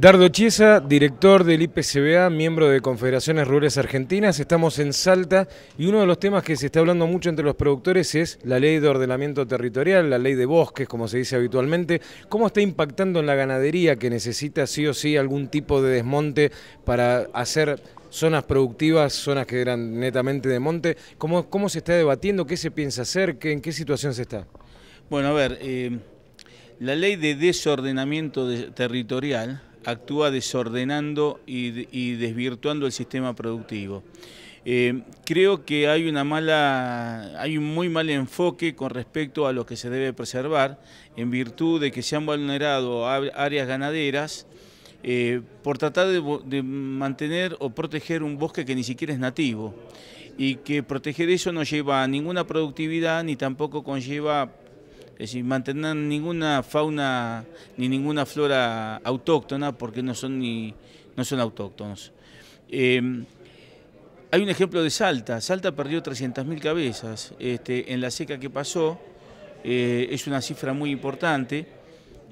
Dardo Chiesa, director del IPCBA, miembro de Confederaciones Rurales Argentinas, estamos en Salta y uno de los temas que se está hablando mucho entre los productores es la ley de ordenamiento territorial, la ley de bosques, como se dice habitualmente. ¿Cómo está impactando en la ganadería que necesita sí o sí algún tipo de desmonte para hacer zonas productivas, zonas que eran netamente de monte? ¿Cómo, se está debatiendo? ¿Qué se piensa hacer? ¿Qué, ¿En qué situación se está? Bueno, a ver, eh, la ley de desordenamiento territorial actúa desordenando y, desvirtuando el sistema productivo. Eh, creo que hay una mala, hay un muy mal enfoque con respecto a lo que se debe preservar, en virtud de que se han vulnerado áreas ganaderas eh, por tratar de mantener o proteger un bosque que ni siquiera es nativo y que proteger eso no lleva a ninguna productividad ni tampoco conlleva es eh, decir, mantengan ninguna fauna ni ninguna flora autóctona porque no son, no son autóctonos. Em, hay un ejemplo de Salta. Salta perdió 300.000 cabezas este, en la seca que pasó. Eh, es una cifra muy importante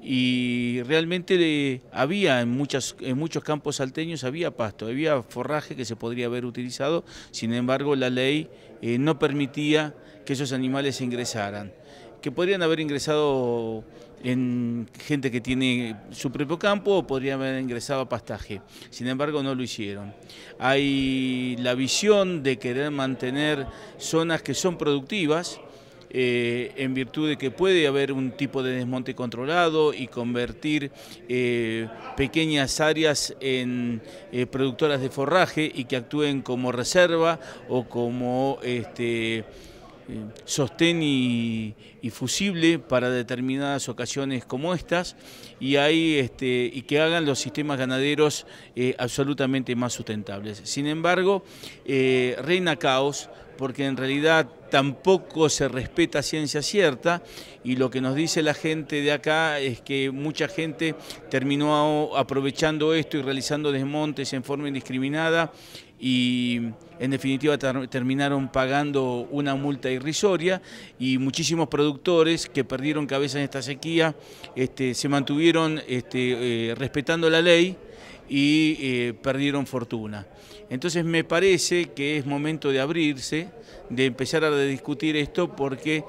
y realmente había en, muchas, en muchos campos salteños había pasto, había forraje que se podría haber utilizado, sin embargo la ley eh, no permitía que esos animales ingresaran que podrían haber ingresado en gente que tiene su propio campo o podrían haber ingresado a pastaje. Sin embargo, no lo hicieron. Hay la visión de querer mantener zonas que son productivas, eh, en virtud de que puede haber un tipo de desmonte controlado y convertir eh, pequeñas áreas en eh, productoras de forraje y que actúen como reserva o como este, sostén y, fusible para determinadas ocasiones como estas y, este, y que hagan los sistemas ganaderos eh, absolutamente más sustentables. Sin embargo, eh, reina caos porque en realidad tampoco se respeta ciencia cierta y lo que nos dice la gente de acá es que mucha gente terminó aprovechando esto y realizando desmontes en forma indiscriminada y en definitiva terminaron pagando una multa irrisoria y muchísimos productores que perdieron cabeza en esta sequía este, se mantuvieron este, eh, respetando la ley y eh, perdieron fortuna. Entonces me parece que es momento de abrirse, de empezar a discutir esto porque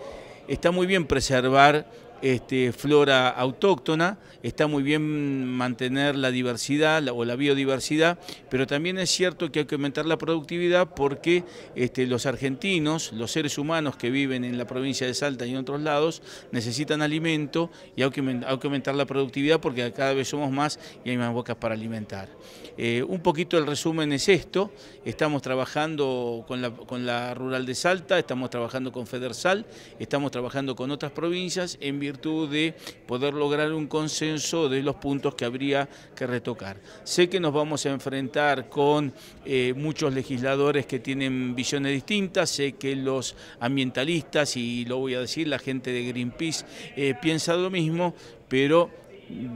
está muy bien preservar este, flora autóctona, está muy bien mantener la diversidad o la biodiversidad, pero también es cierto que hay que aumentar la productividad porque este, los argentinos, los seres humanos que viven en la provincia de Salta y en otros lados, necesitan alimento y hay que, aumentar la productividad porque cada vez somos más y hay más bocas para alimentar. Eh, un poquito el resumen es esto, estamos trabajando con la, Rural de Salta, estamos trabajando con Federsal, estamos trabajando con otras provincias en virtud de poder lograr un consenso de los puntos que habría que retocar. Sé que nos vamos a enfrentar con eh, muchos legisladores que tienen visiones distintas, sé que los ambientalistas, y lo voy a decir, la gente de Greenpeace eh, piensa lo mismo, pero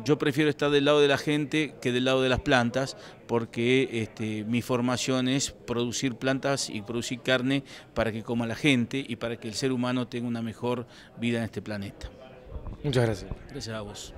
yo prefiero estar del lado de la gente que del lado de las plantas, porque este, mi formación es producir plantas y producir carne para que coma la gente y para que el ser humano tenga una mejor vida en este planeta. Muchas gracias. Gracias a vos.